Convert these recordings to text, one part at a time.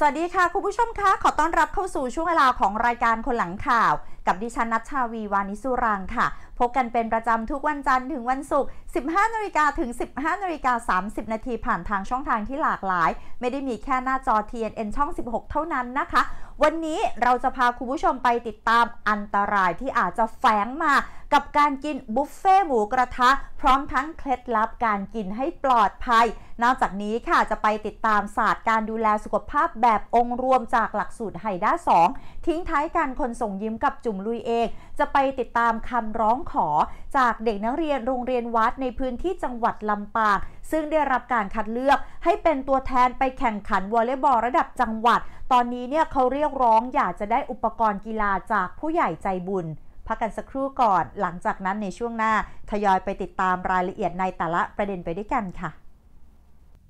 สวัสดีค่ะ คุณผู้ชมคะขอต้อนรับเข้าสู่ช่วงเวลาของรายการคนหลังข่าว กับดิฉันนัชชาวีวานิสุรางค่ะพบกันเป็นประจำทุกวันจันทร์ถึงวันศุกร์ 15นาฬิกาถึง 15นาฬิกา 30 นาทีผ่านทางช่องทางที่หลากหลาย ไม่ได้มีแค่หน้าจอ TNN ช่อง 16 เท่านั้นนะคะ วันนี้เราจะพาคุณผู้ชมไปติดตามอันตรายที่อาจจะแฝงมากับการกินบุฟเฟ่หมูกระทะพร้อมทั้งเคล็ดลับการกินให้ปลอดภัย นอกจากนี้ค่ะจะไปติดตามศาสตร์การดูแลสุขภาพแบบองค์รวมจากหลักสูตรไฮด้า 2 ทิ้งท้ายการคนส่งยิ้มกับจุ่มลุยเองจะไปติดตามคำร้องขอจากเด็กนักเรียนโรงเรียนวัดในพื้นที่จังหวัดลำปางซึ่งได้รับการคัดเลือกให้เป็นตัวแทนไปแข่งขันวอลเลย์บอลระดับจังหวัด ตอนนี้เนี่ยเขาเรียกร้องอยากจะได้อุปกรณ์กีฬาจากผู้ใหญ่ใจบุญพักกันสักครู่ก่อน หลังจากนั้นในช่วงหน้า ทยอยไปติดตามรายละเอียดในแต่ละประเด็นไปด้วยกันค่ะ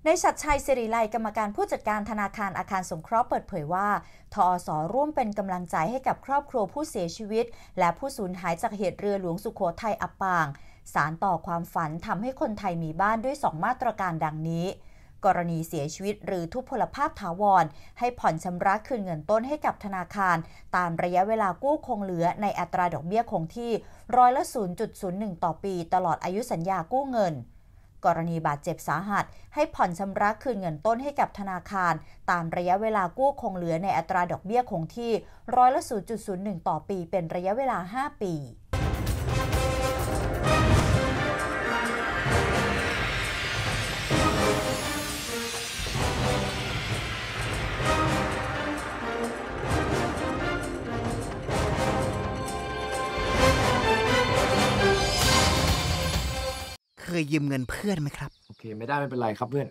ในชัดชัยสิริไลกรรมการผู้จัดการธนาคารอาคารสงเคราะห์เปิดเผยว่า ทอสอร่วมเป็นกำลังใจให้กับครอบครัวผู้เสียชีวิต และผู้สูญหายจากเหตุเรือหลวงสุขโขทัยอับปาง สารต่อความฝันทำให้คนไทยมีบ้านด้วย 2 มาตรการดังนี้กรณีเสียชีวิตหรือทุพพลภาพถาวร ให้ผ่อนชำระคืนเงินต้นให้กับธนาคารตามระยะเวลากู้คงเหลือในอัตราดอกเบี้ยคงที่ร้อยละ0.01 ต่อปี ตลอดอายุสัญญากู้เงิน กรณีบาดเจ็บสาหัส ให้ผ่อนชำระคืนเงินต้นให้กับธนาคาร ตามระยะเวลากู้คงเหลือในอัตราดอกเบี้ยคงที่ร้อยละ0.01 ต่อปีเป็นระยะเวลา 5 ปียยืมเงินเพื่อนไหมครับ โอเค ไม่ได้ ไม่เป็นไรครับเพื่อน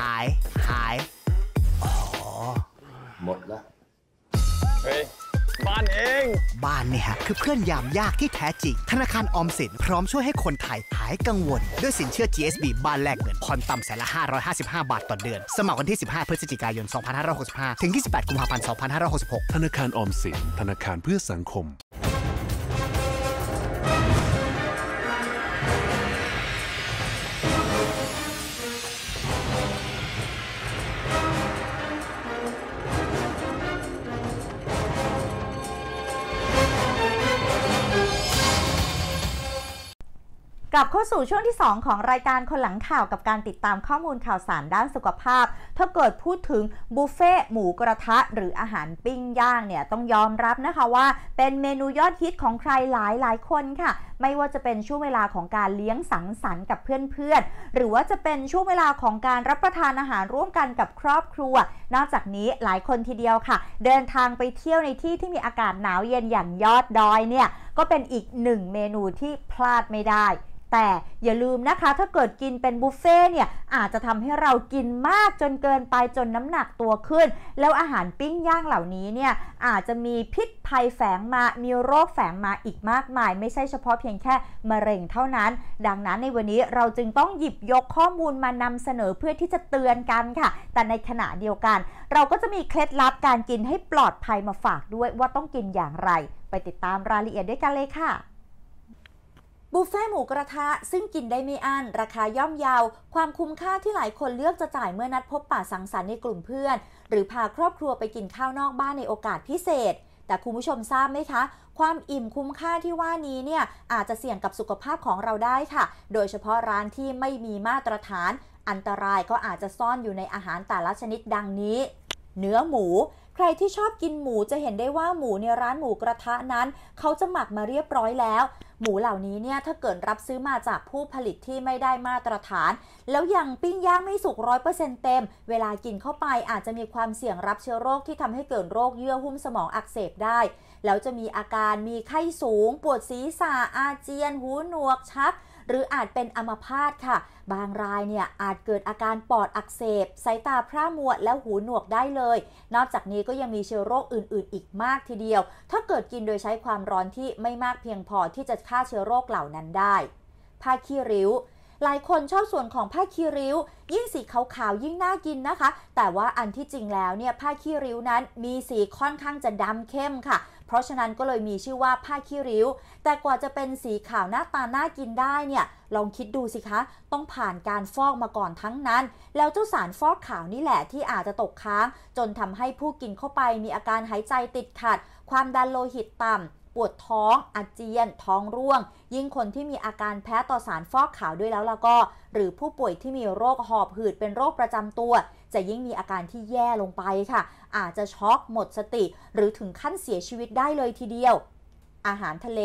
หาย หาย อ๋อ หมดละบ้านเอง บ้านเนี่ยคือเพื่อนยามยากที่แท้จริง ธนาคารออมสินพร้อมช่วยให้คนไทยหายกังวล ด้วยสินเชื่อ GSB บ้านแรกเงินผ่อนต่ำแสนละ 555 บาทต่อเดือน สมัครวันที่ 15พฤศจิกายน 2565 ถึง28กุมภาพันธ์2566ธนาคารออมสิน ธนาคารเพื่อสังคมลับเข้าสู่ช่วงที่ 2 ของรายการคนหลังข่าวกับการติดตามข้อมูลข่าวสารด้านสุขภาพ ถ้าเกิดพูดถึงบุฟเฟ่หมูกระทะ หรืออาหารปิ้งย่างเนี่ย ต้องยอมรับนะคะว่า เป็นเมนูยอดฮิตของใครหลายหลายคนค่ะ ไม่ว่าจะเป็นช่วงเวลาของการเลี้ยงสังสรรค์กับเพื่อนๆ หรือว่าจะเป็นช่วงเวลาของการรับประทานอาหารร่วมกันกับครอบครัว นอกจากนี้หลายคนทีเดียวค่ะ เดินทางไปเที่ยวในที่ที่มีอากาศหนาวเย็นอย่างยอดดอยเนี่ย ก็เป็นอีกหนึ่งเมนูที่พลาดไม่ได้แต่อย่าลืมนะคะถ้าเกิดกินเป็นบุฟเฟ่เนี่ย อาจจะทำให้เรากินมากจนเกินไปจนน้ำหนักตัวขึ้น แล้วอาหารปิ้งย่างเหล่านี้เนี่ยอาจจะมีพิษภัยแฝงมามีโรคแฝงมาอีกมากมาย ไม่ใช่เฉพาะเพียงแค่มะเร็งเท่านั้น ดังนั้นในวันนี้เราจึงต้องหยิบยกข้อมูลมานำเสนอเพื่อที่จะเตือนกันค่ะ แต่ในขณะเดียวกัน เราก็จะมีเคล็ดลับการกินให้ปลอดภัยมาฝากด้วยว่าต้องกินอย่างไร ไปติดตามรายละเอียดด้วยกันเลยค่ะบุฟเฟ่หมูกระทะซึ่งกินได้ไม่อั้นราคาย่อมเยาว ความคุ้มค่าที่หลายคนเลือกจะจ่ายเมื่อนัดพบปะสังสรรค์ในกลุ่มเพื่อน หรือพาครอบครัวไปกินข้าวนอกบ้านในโอกาสพิเศษ แต่คุณผู้ชมทราบไหมคะ ความอิ่มคุ้มค่าที่ว่านี้เนี่ยอาจจะเสี่ยงกับสุขภาพของเราได้ค่ะ โดยเฉพาะร้านที่ไม่มีมาตรฐาน อันตรายก็อาจจะซ่อนอยู่ในอาหารแต่ละชนิดดังนี้ เนื้อหมู ใครที่ชอบกินหมูจะเห็นได้ว่าหมูในร้านหมูกระทะนั้นเขาจะหมักมาเรียบร้อยแล้วหมูเหล่านี้เนี่ยถ้าเกิดรับซื้อมาจากผู้ผลิตที่ไม่ได้มาตรฐาน แล้วยังปิ้งย่างไม่สุกร้อยเปอร์เซ็นต์เต็ม เวลากินเข้าไปอาจจะมีความเสี่ยงรับเชื้อโรคที่ทำให้เกิดโรคเยื่อหุ้มสมองอักเสบได้แล้วจะมีอาการมีไข้สูง ปวดศีรษะอาเจียน หูหนวกชักหรืออาจเป็นอัมพาตค่ะ บางรายเนี่ย อาจเกิดอาการปอดอักเสบสายตาพร่ามัวและหูหนวกได้เลย นอกจากนี้ก็ยังมีเชื้อโรคอื่นๆ อีกมากทีเดียว ถ้าเกิดกินโดยใช้ความร้อนที่ไม่มากเพียงพอที่จะฆ่าเชื้อโรคเหล่านั้นได้ ผ้าขี้ริ้ว หลายคนชอบส่วนของผ้าขี้ริ้ว ยิ่งสีขาวๆยิ่งน่ากินนะคะ แต่ว่าอันที่จริงแล้วเนี่ยผ้าขี้ริ้วนั้น มีสีค่อนข้างจะดำเข้มค่ะราะฉะนั้นก็เลยมีชื่อว่าผ้าขี้ริ้ว แต่กว่าจะเป็นสีขาวหน้าตาน่ากินได้เนี่ย ลองคิดดูสิคะ ต้องผ่านการฟอกมาก่อนทั้งนั้น แล้วเจ้าสารฟอกขาวนี่แหละที่อาจจะตกค้างจนทำให้ผู้ กินเข้าไปมีอาการหายใจติดขัด ความดันโลหิตต่ำปวดท้อง อาเจียน ท้องร่วง ยิ่งคนที่มีอาการแพ้ต่อสารฟอกขาวด้วยแล้วล่ะก็หรือผู้ป่วยที่มีโรคหอบหืดเป็นโรคประจำตัว จะยิ่งมีอาการที่แย่ลงไปค่ะอาจจะช็อกหมดสติ หรือถึงขั้นเสียชีวิตได้เลยทีเดียว อาหารทะเล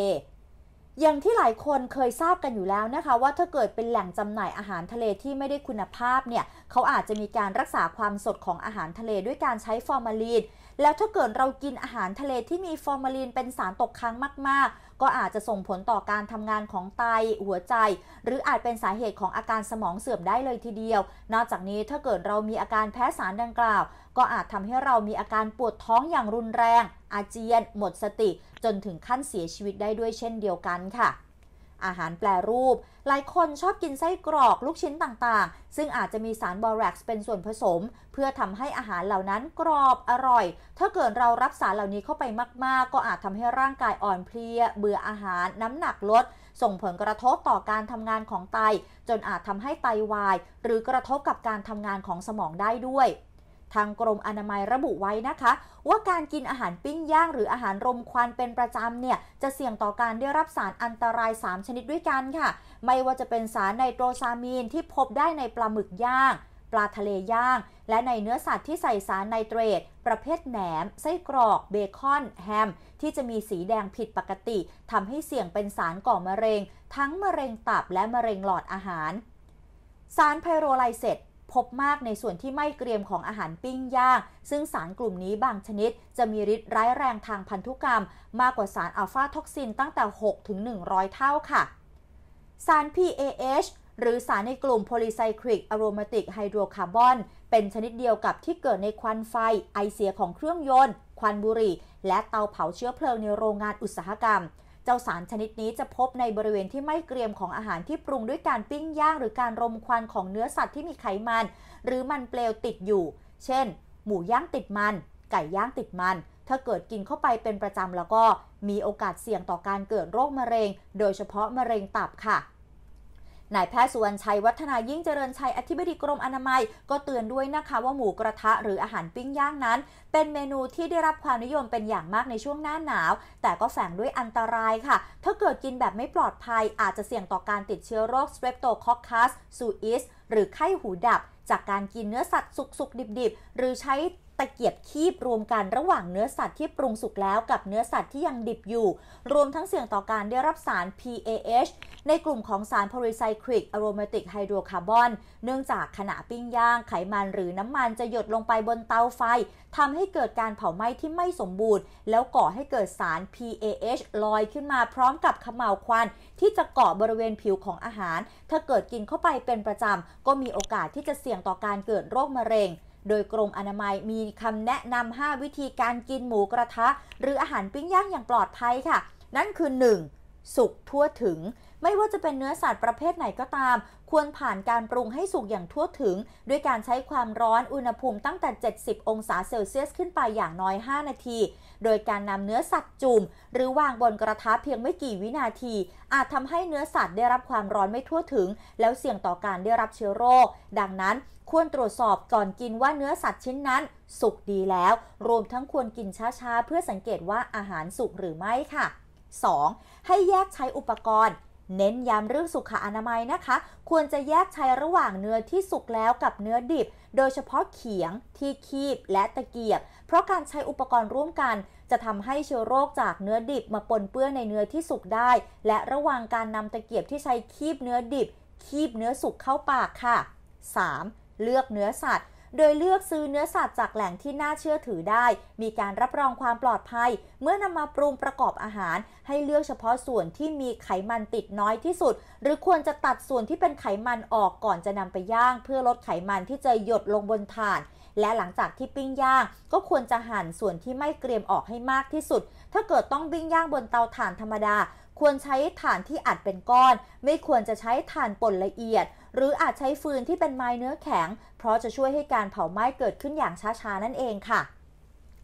อย่างที่หลายคนเคยทราบกันอยู่แล้วนะคะ ว่าถ้าเกิดเป็นแหล่งจำหน่ายอาหารทะเลที่ไม่ได้คุณภาพเนี่ยเขาอาจจะมีการรักษาความสดของอาหารทะเลด้วยการใช้ฟอร์มาลีน แล้วถ้าเกิดเรากินอาหารทะเลที่มีฟอร์มาลีนเป็นสารตกค้างมากก็อาจจะส่งผลต่อการทำงานของไต หัวใจ หรืออาจเป็นสาเหตุของอาการสมองเสื่อมได้เลยทีเดียว นอกจากนี้ถ้าเกิดเรามีอาการแพ้สารดังกล่าว ก็อาจทำให้เรามีอาการปวดท้องอย่างรุนแรง อาเจียน หมดสติ จนถึงขั้นเสียชีวิตได้ด้วยเช่นเดียวกันค่ะอาหารแปรรูป หลายคนชอบกินไส้กรอกลูกชิ้นต่างๆ ซึ่งอาจจะมีสารบอแร็กซ์เป็นส่วนผสมเพื่อทำให้อาหารเหล่านั้นกรอบอร่อยถ้าเกิดเรารับสารเหล่านี้เข้าไปมากๆ ก็อาจทำให้ร่างกายอ่อนเพลีย เบื่ออาหาร น้ำหนักลด ส่งผลกระทบต่อการทำงานของไต จนอาจทำให้ไตวายหรือกระทบกับการทำงานของสมองได้ด้วยทางกรมอนามัยระบุไว้นะคะ ว่าการกินอาหารปิ้งย่างหรืออาหารรมควันเป็นประจำเนี่ยจะเสี่ยงต่อการได้รับสารอันตราย 3 ชนิดด้วยกันค่ะ ไม่ว่าจะเป็นสารไนโตรซามีนที่พบได้ในปลาหมึกย่าง ปลาทะเลย่าง และในเนื้อสัตว์ที่ใส่สารไนเตรตประเภทแหนม ไส้กรอก เบคอน แฮม ที่จะมีสีแดงผิดปกติทำให้เสี่ยงเป็นสารก่อมะเร็ง ทั้งมะเร็งตับและมะเร็งหลอดอาหาร สารไพโรไลเซตพบมากในส่วนที่ไม่เกรียมของอาหารปิ้งย่าง ซึ่งสารกลุ่มนี้บางชนิดจะมีฤทธิ์ร้ายแรงทางพันธุกรรม มากกว่าสารอัลฟาท็อกซินตั้งแต่ 6 ถึง 100 เท่าค่ะ สาร PAH หรือสารในกลุ่มโพลีไซคลิกอะโรมาติกไฮโดรคาร์บอนเป็นชนิดเดียวกับที่เกิดในควันไฟ ไอเสียของเครื่องยนต์ ควันบุหรี่ และเตาเผาเชื้อเพลิงในโรงงานอุตสาหกรรมเจ้าสารชนิดนี้จะพบในบริเวณที่ไม่เกรียมของอาหารที่ปรุงด้วยการปิ้งย่างหรือการรมควันของเนื้อสัตว์ที่มีไขมัน หรือมันเปลวติดอยู่ เช่น หมูย่างติดมัน ไก่ย่างติดมัน ถ้าเกิดกินเข้าไปเป็นประจำแล้วก็มีโอกาสเสี่ยงต่อการเกิดโรคมะเร็ง โดยเฉพาะมะเร็งตับค่ะนายแพทย์สุวรรณชัยวัฒนายิ่งเจริญชัยอธิบดีกรมอนามัยก็เตือนด้วยนะคะว่าหมูกระทะหรืออาหารปิ้งย่างนั้น เป็นเมนูที่ได้รับความนิยมเป็นอย่างมากในช่วงหน้าหนาวแต่ก็แฝงด้วยอันตรายค่ะ ถ้าเกิดกินแบบไม่ปลอดภัยอาจจะเสี่ยงต่อการติดเชื้อโรคสเต e ป t o ค o คัสซูอิสหรือไข้หูดับจากการกินเนื้อสัตว์สุกๆ ดิบๆ หรือใช้ตะเกียบคีบรวมกันระหว่างเนื้อสัตว์ที่ปรุงสุกแล้วกับเนื้อสัตว์ที่ยังดิบอยู่ รวมทั้งเสี่ยงต่อการได้รับสาร PAH ในกลุ่มของสาร polycyclic aromatic hydrocarbon เนื่องจากขณะปิ้งย่าง ไขมันหรือน้ำมันจะหยดลงไปบนเตาไฟทำให้เกิดการเผาไหม้ที่ไม่สมบูรณ์แล้วก่อให้เกิดสาร PAH ลอยขึ้นมาพร้อมกับขมาวควัน ที่จะเกาะบริเวณผิวของอาหาร ถ้าเกิดกินเข้าไปเป็นประจำก็มีโอกาสที่จะเสี่ยงต่อการเกิดโรคมะเร็งโดยกรมอนามัยมีคำแนะนำ 5 วิธีการกินหมูกระทะ หรืออาหารปิ้งย่างอย่างปลอดภัยค่ะ นั่นคือ 1. สุกทั่วถึง ไม่ว่าจะเป็นเนื้อสัตว์ประเภทไหนก็ตาม ควรผ่านการปรุงให้สุกอย่างทั่วถึงด้วยการใช้ความร้อนอุณหภูมิตั้งแต่ 70 องศาเซลเซียสขึ้นไปอย่างน้อย 5 นาที โดยการนำเนื้อสัตว์จุ่มหรือวางบนกระทะเพียงไม่กี่วินาที อาจทำให้เนื้อสัตว์ได้รับความร้อนไม่ทั่วถึง แล้วเสี่ยงต่อการได้รับเชื้อโรค ดังนั้นควรตรวจสอบก่อนกินว่าเนื้อสัตว์ชิ้นนั้น สุกดีแล้ว รวมทั้งควรกินช้าๆ เพื่อสังเกตว่าอาหารสุกหรือไม่ค่ะ 2. ให้แยกใช้อุปกรณ์ เน้นย้ำเรื่องสุขอนามัยนะคะ ควรจะแยกใช้ระหว่างเนื้อที่สุกแล้วกับเนื้อดิบ โดยเฉพาะเขียงที่คีบและตะเกียบ เพราะการใช้อุปกรณ์ร่วมกัน จะทำให้เชื้อโรคจากเนื้อดิบมาปนเปื้อนในเนื้อที่สุกได้ และระวังการนำตะเกียบที่ใช้คีบเนื้อดิบ คีบเนื้อสุกเข้าปากค่ะ 3. เลือกเนื้อสัตว์ โดยเลือกซื้อเนื้อสัตว์จากแหล่งที่น่าเชื่อถือได้ มีการรับรองความปลอดภัย เมื่อนำมาปรุงประกอบอาหาร ให้เลือกเฉพาะส่วนที่มีไขมันติดน้อยที่สุด หรือควรจะตัดส่วนที่เป็นไขมันออกก่อนจะนำไปย่าง เพื่อลดไขมันที่จะหยดลงบนถาดและหลังจากที่ปิ้งย่าง ก็ควรจะหั่นส่วนที่ไม่เกรียมออกให้มากที่สุด ถ้าเกิดต้องปิ้งย่างบนเตาถ่านธรรมดา ควรใช้ถ่านที่อัดเป็นก้อน ไม่ควรจะใช้ถ่านป่นละเอียดหรืออาจใช้ฟืนที่เป็นไม้เนื้อแข็ง เพราะจะช่วยให้การเผาไหม้เกิดขึ้นอย่างช้าๆ นั่นเองค่ะ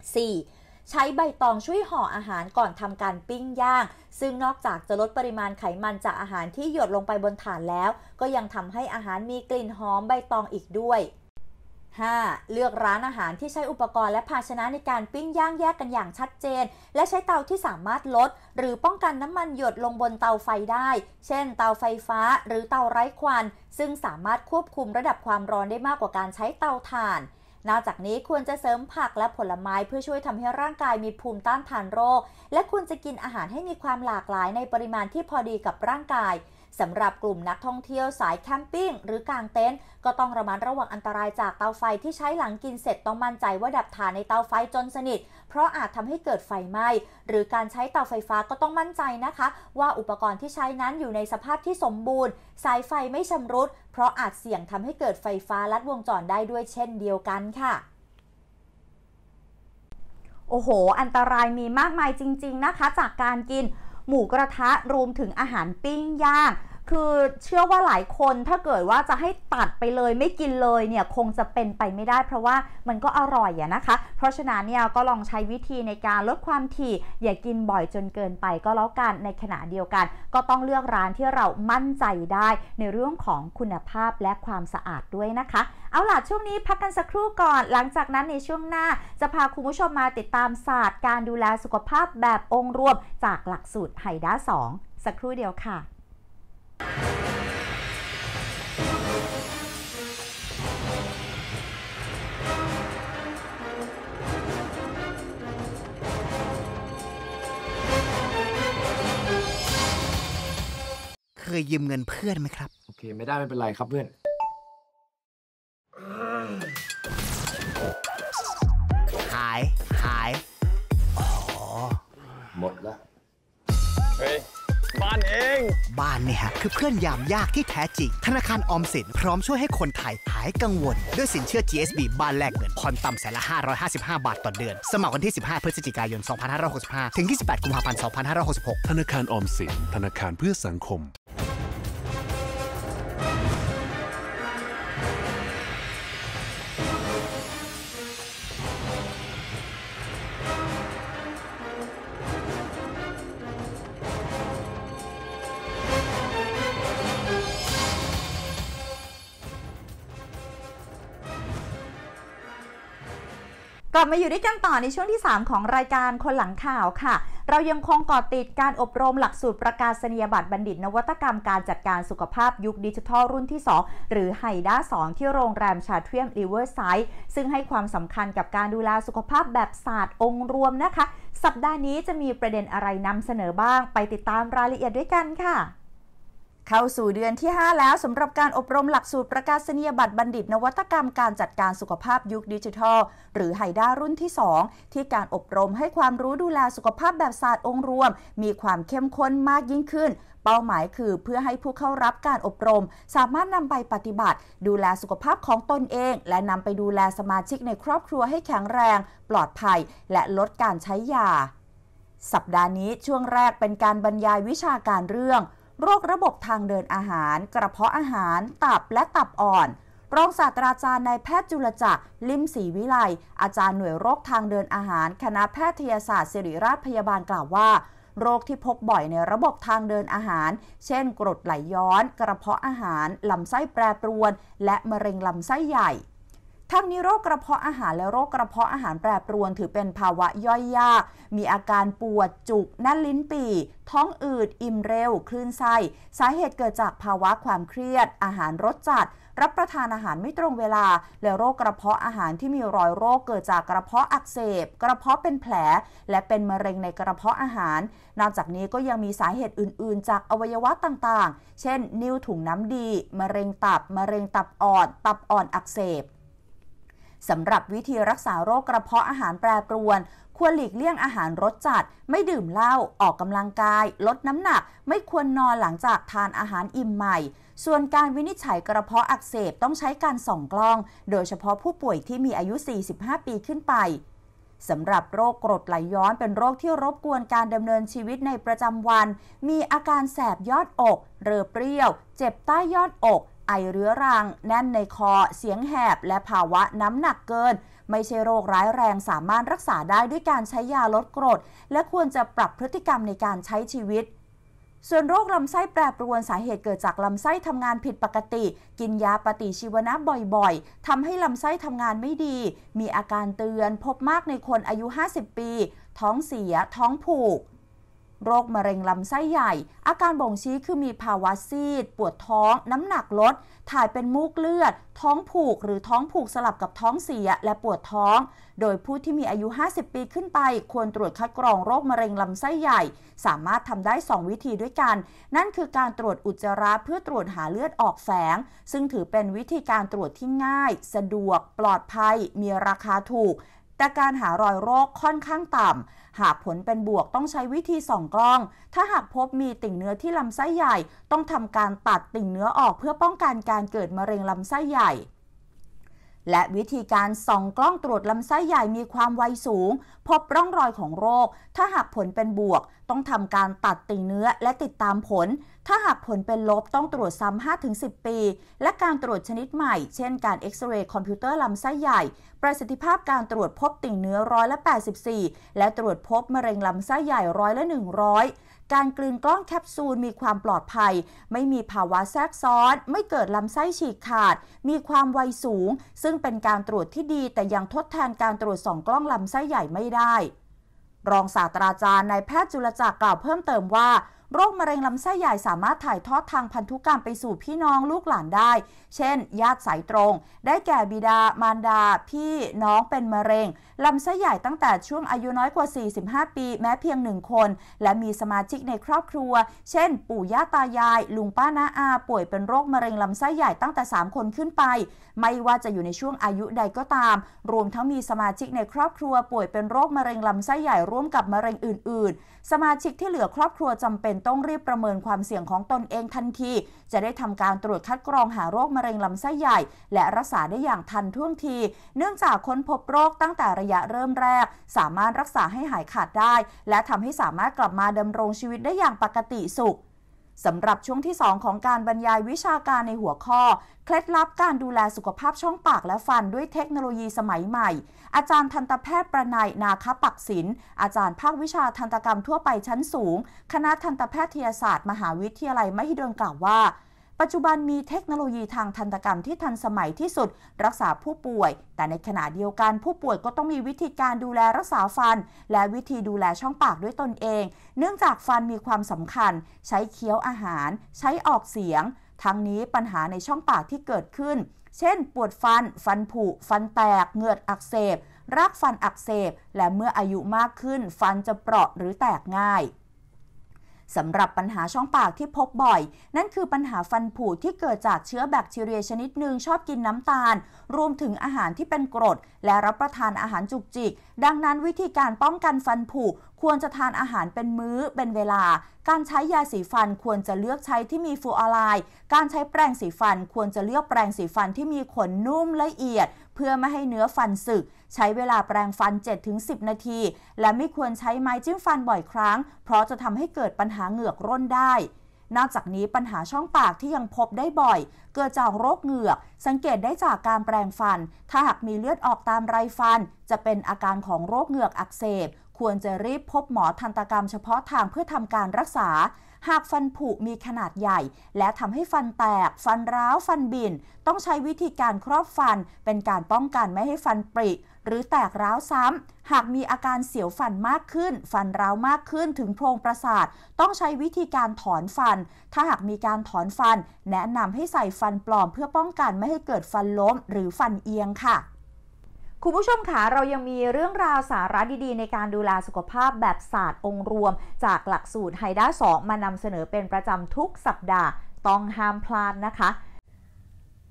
4. ใช้ใบตองช่วยห่ออาหารก่อนทำการปิ้งย่าง ซึ่งนอกจากจะลดปริมาณไขมันจากอาหารที่หยดลงไปบนฐานแล้ว ก็ยังทำให้อาหารมีกลิ่นหอมใบตองอีกด้วย 5. เลือกร้านอาหารที่ใช้อุปกรณ์และภาชนะในการปิ้งย่างแยกกันอย่างชัดเจน และใช้เตาที่สามารถลด หรือป้องกันน้ำมันหยดลงบนเตาไฟได้ เช่น เตาไฟฟ้า หรือเตาไร้ควัน ซึ่งสามารถควบคุมระดับความร้อนได้มากกว่าการใช้เตาถ่าน นอกจากนี้ควรจะเสริมผักและผลไม้เพื่อช่วยทำให้ร่างกายมีภูมิต้านทานโรค และควรจะกินอาหารให้มีความหลากหลายในปริมาณที่พอดีกับร่างกายสำหรับกลุ่มนักท่องเที่ยวสายแคมปิ้งหรือกางเต็นท์ก็ต้องระมัดระวังอันตรายจากเตาไฟที่ใช้หลังกินเสร็จต้องมั่นใจว่าดับถ่านในเตาไฟจนสนิท เพราะอาจทำให้เกิดไฟไหม้หรือการใช้เตาไฟฟ้าก็ต้องมั่นใจนะคะ ว่าอุปกรณ์ที่ใช้นั้นอยู่ในสภาพที่สมบูรณ์ สายไฟไม่ชำรุด เพราะอาจเสี่ยงทำให้เกิดไฟฟ้าลัดวงจรได้ด้วยเช่นเดียวกันค่ะ โอ้โหอันตรายมีมากมายจริง ๆนะคะจากการกินหมูกระทะรวมถึงอาหารปิ้งย่างคือเชื่อว่าหลายคนถ้าเกิดว่าจะให้ตัดไปเลยไม่กินเลยเนี่ยคงจะเป็นไปไม่ได้เพราะว่ามันก็อร่อยอะนะคะ เพราะฉะนั้นเนี่ยก็ลองใช้วิธีในการลดความถี่อย่ากินบ่อยจนเกินไป ก็แล้วกันในขณะเดียวกัน ก็ต้องเลือกร้านที่เรามั่นใจได้ในเรื่องของคุณภาพและความสะอาดด้วยนะคะเอาล่ะช่วงนี้พักกันสักครู่ก่อน หลังจากนั้นในช่วงหน้าจะพาคุณผู้ชมมาติดตามศาสตร์การดูแลสุขภาพแบบองค์รวมจากหลักสูตรไฮด้า2สักครู่เดียวค่ะ เคยยืมเงินเพื่อนไหมครับ โอเค ไม่ได้ไม่เป็นไรครับเพื่อนมดแล้วเฮ้ยบ้านเอง บ้านเนี่ยคือเพื่อนยามยากที่แท้จริง ธนาคารออมสิน พร้อมช่วยให้คนไทยหายกังวล ด้วยสินเชื่อ GSB บ้านแรกเงินผ่อนต่ำแสนละ555 บาทต่อเดือนสมัครวันที่ 15พฤศจิกายน 2565 ถึง 28 กุมภาพันธ์2566 ธนาคารออมสิน ธนาคารเพื่อสังคมลับมาอยู่ด้วยกันต่อในช่วงที่ 3 ของรายการคนหลังข่าวค่ะ เรายังคงก่อติดการอบรมหลักสูตรประกาศนียบัตรบัณฑิตนวัตกรรมการจัดการสุขภาพยุคดิจิทัลรุ่นที่ 2 หรือไฮด้า2ที่โรงแรมชาเทียมริเวอร์ไซด์ซึ่งให้ความสำคัญกับการดูแลสุขภาพแบบศาสตร์องค์รวมนะคะ สัปดาห์นี้จะมีประเด็นอะไรนำเสนอบ้าง ไปติดตามรายละเอียดด้วยกันค่ะเข้าสู่เดือนที่ 5 แล้วสำหรับการอบรมหลักสูตรประกาศนียบัตรบัณฑิตนวัตกรรม การจัดการสุขภาพยุคดิจิทัล หรือไฮด้ารุ่นที่ 2 ที่การอบรมให้ความรู้ดูแลสุขภาพแบบศาสตร์องค์รวม มีความเข้มข้นมากยิ่งขึ้น เป้าหมายคือเพื่อให้ผู้เข้ารับการอบรม สามารถนำไปปฏิบัติดูแลสุขภาพของตนเอง และนำไปดูแลสมาชิกในครอบครัวให้แข็งแรง ปลอดภัย และลดการใช้ยาสัปดาห์นี้ช่วงแรกเป็นการบรรยายวิชาการเรื่องโรคระบบทางเดินอาหารกระเพาะอาหาร ตับและตับอ่อน รองศาสตราจารย์นายแพทย์จุลจักรลิมศรีวิไลอาจารย์หน่วยโรคทางเดินอาหาร คณะแพทยศาสตร์ ศิริราชพยาบาลกล่าวว่า โรคที่พบบ่อยในระบบทางเดินอาหาร เช่น กรดไหลย้อน กระเพาะอาหาร ลำไส้แปรปรวน และมะเร็งลำไส้ใหญ่ทั้งนี้โรคกระเพาะอาหารและโรคกระเพาะอาหารแปรปรวนถือเป็นภาวะย่อยยาก มีอาการปวดจุกแน่นลิ้นปี่ท้องอืด อิ่มเร็วคลื่นไส้ สาเหตุเกิดจากภาวะความเครียด อาหารรสจัด รับประทานอาหารไม่ตรงเวลาและโรคกระเพาะอาหารที่มีรอยโรคเกิดจากกระเพาะอักเสบกระเพาะเป็นแผล และเป็นมะเร็งในกระเพาะอาหาร นอกจากนี้ก็ยังมีสาเหตุอื่นๆ จากอวัยวะต่างๆ เช่น นิ้วถุงน้ำดีมะเร็งตับมะเร็งตับอ่อน ตับอ่อนอักเสบสำหรับวิธีรักษาโรคกระเพาะอาหารแปรปรวน ควรหลีกเลี่ยงอาหารรสจัดไม่ดื่มเหล้าออกกำลังกาย ลดน้ำหนัก ไม่ควรนอนหลังจากทานอาหารอิ่มใหม่ ส่วนการวินิจฉัยกระเพาะอักเสบต้องใช้การส่องกล้อง โดยเฉพาะผู้ป่วยที่มีอายุ 45 ปีขึ้นไปสำหรับโรคกรดไหลย้อน เป็นโรคที่รบกวนการดำเนินชีวิตในประจำวัน มีอาการแสบยอดอก เรือเปรี้ยว เจ็บใต้ยอดอกไอเรื้อรัง แน่นในคอ เสียงแหบและภาวะน้ำหนักเกิน ไม่ใช่โรคร้ายแรงสามารถรักษาได้ด้วยการใช้ยาลดกรด และควรจะปรับพฤติกรรมในการใช้ชีวิต ส่วนโรคลำไส้แปรปรวนสาเหตุเกิดจากลำไส้ทำงานผิดปกติ กินยาปฏิชีวนะบ่อยๆทำให้ลำไส้ทำงานไม่ดี มีอาการเตือนพบมากในคนอายุ 50 ปี ท้องเสีย ท้องผูกโรค มะเร็ง ลำ ไส้ใหญ่ อาการบ่งชี้ คือ มีภาวะซีด ปวดท้อง น้ำ หนัก ลด ถ่ายเป็น มูก เลือด ท้องผูกหรือท้องผูกสลับกับท้องเสียและปวดท้อง โดยผู้ที่มีอายุ 50 ปีขึ้นไป ควรตรวจคัดกรองโรค มะเร็ง ลำ ไส้ใหญ่ สามารถ ทำ ได้ 2 วิธีด้วยกัน นั่นคือการตรวจอุจจาระเพื่อตรวจหาเลือดออกแฝง ซึ่งถือเป็นวิธีการตรวจที่ง่าย สะดวก ปลอดภัย มีราคาถูกแต่การหารอยโรคค่อนข้างต่ำ หากผลเป็นบวกต้องใช้วิธีส่องกล้อง ถ้าหากพบมีติ่งเนื้อที่ลำไส้ใหญ่ ต้องทำการตัดติ่งเนื้อออกเพื่อป้องกันการเกิดมะเร็งลำไส้ใหญ่และวิธีการส่องกล้องตรวจลำไส้ใหญ่มีความไวสูงพบร่องรอยของโรค ถ้าหากผลเป็นบวก ต้องทำการตัดติ่งเนื้อและติดตามผล ถ้าหากผลเป็นลบต้องตรวจซ้ำ5-10 ปี และการตรวจชนิดใหม่เช่นการเอ็กซเรย์คอมพิวเตอร์ลำไส้ใหญ่ประสิทธิภาพการตรวจพบติ่งเนื้อร้อยละ 84 และตรวจพบมะเร็งลำไส้ใหญ่ร้อยละ 100การกลืนกล้องแคปซูลมีความปลอดภัย ไม่มีภาวะแทรกซ้อน ไม่เกิดลำไส้ฉีกขาด มีความไวสูง ซึ่งเป็นการตรวจที่ดี แต่ยังทดแทนการตรวจสองกล้องลำไส้ใหญ่ไม่ได้ รองศาสตราจารย์นายแพทย์จุลจักรกล่าวเพิ่มเติมว่าโรคมะเร็งลำไส้ใหญ่สามารถถ่ายทอดทางพันธุกรรมไปสู่พี่น้องลูกหลานได้ เช่น ญาติสายตรง ได้แก่บิดา มารดา พี่น้องเป็นมะเร็งลำไส้ใหญ่ตั้งแต่ช่วงอายุน้อยกว่า 45 ปี แม้เพียงหนึ่งคน และมีสมาชิกในครอบครัว เช่น ปู่ย่าตายาย ลุงป้าน้าอา ป่วยเป็นโรคมะเร็งลำไส้ใหญ่ตั้งแต่3คนขึ้นไป ไม่ว่าจะอยู่ในช่วงอายุใดก็ตาม รวมทั้งมีสมาชิกในครอบครัว ป่วยเป็นโรคมะเร็งลำไส้ใหญ่ร่วมกับมะเร็งอื่นๆ สมาชิกที่เหลือครอบครัวจำเป็นต้องรีบประเมินความเสี่ยงของตนเองทันที จะได้ทำการตรวจคัดกรองหาโรคมะเร็งลำไส้ใหญ่ และรักษาได้อย่างทันท่วงที เนื่องจากค้นพบโรคตั้งแต่ระยะเริ่มแรก สามารถรักษาให้หายขาดได้ และทำให้สามารถกลับมาดำรงชีวิตได้อย่างปกติสุขสำหรับช่วงที่ 2 ของการบรรยายวิชาการในหัวข้อ เคล็ดลับการดูแลสุขภาพช่องปากและฟันด้วยเทคโนโลยีสมัยใหม่ อาจารย์ทันตแพทย์ประนายนาคปักศิลป์อาจารย์ภาควิชาทันตกรรมทั่วไปชั้นสูง คณะทันตแพทยศาสตร์ มหาวิทยาลัยมหิดลกล่าวว่าปัจจุบันมีเทคโนโลยีทางทันตกรรมที่ทันสมัยที่สุด รักษาผู้ป่วย แต่ในขณะเดียวกันผู้ป่วยก็ต้องมีวิธีการดูแลรักษาฟัน และวิธีดูแลช่องปากด้วยตนเอง เนื่องจากฟันมีความสำคัญ ใช้เคี้ยวอาหาร ใช้ออกเสียง ทั้งนี้ปัญหาในช่องปากที่เกิดขึ้นเช่น ปวดฟัน ฟันผุฟันแตก เหงือกอักเสบ รากฟันอักเสบและเมื่ออายุมากขึ้น ฟันจะเปราะหรือแตกง่ายสำหรับปัญหาช่องปากที่พบบ่อย นั่นคือปัญหาฟันผุที่เกิดจากเชื้อแบคทีเรียชนิดหนึ่งชอบกินน้ำตาล รวมถึงอาหารที่เป็นกรด และรับประทานอาหารจุกจิก ดังนั้นวิธีการป้องกันฟันผุควรจะทานอาหารเป็นมื้อเป็นเวลา การใช้ยาสีฟันควรจะเลือกใช้ที่มีฟูออไาด์การใช้แปรงสีฟันควรจะเลือกแปรงสีฟันที่มีขนนุ่มละเอียด เพื่อไม่ให้เนื้อฟันสึกใช้เวลาแปรงฟัน 7-10 นาที และไม่ควรใช้ไม้จิ้มฟันบ่อยครั้ง เพราะจะทำให้เกิดปัญหาเหงือกร่นได้ นอกจากนี้ปัญหาช่องปากที่ยังพบได้บ่อย เกิดจากโรคเหงือก สังเกตได้จากการแปรงฟัน ถ้าหากมีเลือดออกตามไรฟัน จะเป็นอาการของโรคเหงือกอักเสบ ควรจะรีบพบหมอทันตกรรมเฉพาะทางเพื่อทำการรักษา หากฟันผุมีขนาดใหญ่ และทำให้ฟันแตก ฟันร้าวฟันบินต้องใช้วิธีการครอบฟัน เป็นการป้องกันไม่ให้ฟันปริหรือแตกร้าวซ้ำ หากมีอาการเสียวฟันมากขึ้น ฟันร้าวมากขึ้น ถึงโพรงประสาท ต้องใช้วิธีการถอนฟัน ถ้าหากมีการถอนฟัน แนะนำให้ใส่ฟันปลอม เพื่อป้องกันไม่ให้เกิดฟันล้ม หรือฟันเอียงค่ะ คุณผู้ชมคะ เรายังมีเรื่องราวสาระดีๆ ในการดูแลสุขภาพแบบศาสตร์องค์รวม จากหลักสูตรไฮด้า2มานำเสนอเป็นประจำทุกสัปดาห์ ต้องห้ามพลาดนะคะ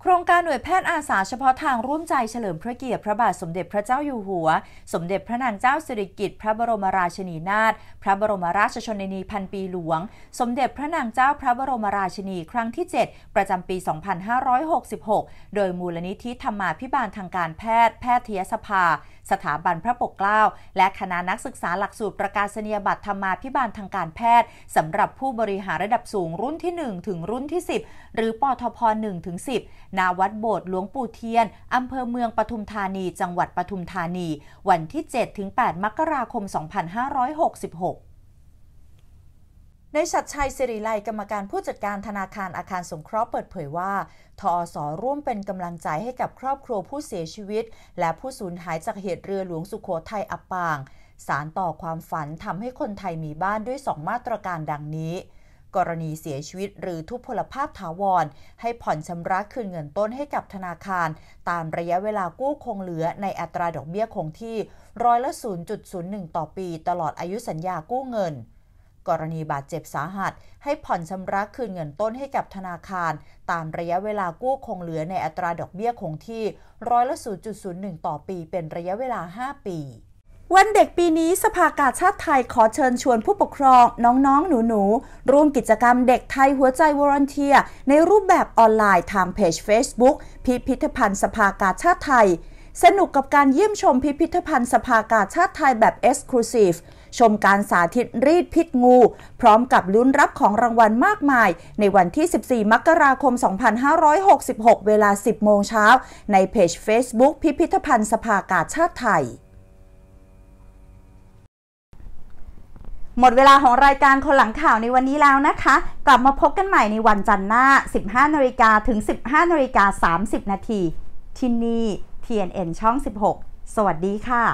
โครงการหน่วยแพทย์อาสาเฉพาะทางร่วมใจเฉลิมพระเกียรติพระบาทสมเด็จพระเจ้าอยู่หัว สมเด็จพระนางเจ้าสิริกิติ์พระบรมราชินีนาถ พระบรมราชชนนีพันปีหลวง สมเด็จพระนางเจ้าพระบรมราชินี ครั้งที่ 7 ประจำปี 2566 โดยมูลนิธิธรรมาภิบาลทางการแพทย์ แพทยสภาสถาบันพระปกเกล้าและคณะนักศึกษาหลักสูตรประกาศนียบัตรธรรมาภิบาลทางการแพทย์ สำหรับผู้บริหารระดับสูงรุ่นที่ 1 ถึงรุ่นที่ 10 หรือปทพ 1 ถึง 10นาวัดโบสถ์หลวงปู่เทียน อำเภอเมืองปทุมธานี จังหวัดปทุมธานี วันที่ 7 ถึง 8 มกราคม 2566ในชัดชัยสิริไลกรรมการผู้จัดการธนาคารอาคารสงเคราะห์เปิดเผยว่า ทอสอร่วมเป็นกำลังใจให้กับครอบครัวผู้เสียชีวิต และผู้สูญหายจากเหตุเรือหลวงสุขโขทัยอับปาง สารต่อความฝันทำให้คนไทยมีบ้านด้วยสองมาตรการดังนี้ กรณีเสียชีวิตหรือทุพพลภาพถาวร ให้ผ่อนชำระคืนเงินต้นให้กับธนาคารตามระยะเวลากู้คงเหลือในอัตราดอกเบี้ยคงที่ร้อยละ0.01ต่อปี ตลอดอายุสัญญากู้เงินกรณีบาดเจ็บสาหัสให้ผ่อนชำระคืนเงินต้นให้กับธนาคาร ตามระยะเวลากู้คงเหลือในอัตราดอกเบี้ยคงที่ร้อยละ0.01 ต่อปี เป็นระยะเวลา 5 ปี วันเด็กปีนี้สภากาชาติไทยขอเชิญชวนผู้ปกครองน้องๆหนู ๆ ร่วมกิจกรรมเด็กไทยหัวใจวอร์นเทียในรูปแบบออนไลน์ ทางเพจ Facebook พิพิธภัณฑ์สภากาชาติไทยสนุกกับการเยี่ยมชมพิพิธภัณฑ์สภากาชาติไทยแบบ Exclusive ชมการสาธิตรีดพิษงู พร้อมกับลุ้นรับของรางวัลมากมาย ในวันที่ 14 มกราคม 2566 เวลา 10 โมงเช้าในเพจ Facebook พิพิธภัณฑ์สภากาชาติไทย หมดเวลาของรายการคนหลังข่าวในวันนี้แล้วนะคะ กลับมาพบกันใหม่ในวันจันทร์หน้า 15 นาฬิกาถึง 15 นาฬิกา 30 นาทีที่นี่ TNN ช่อง 16 สวัสดีค่ะ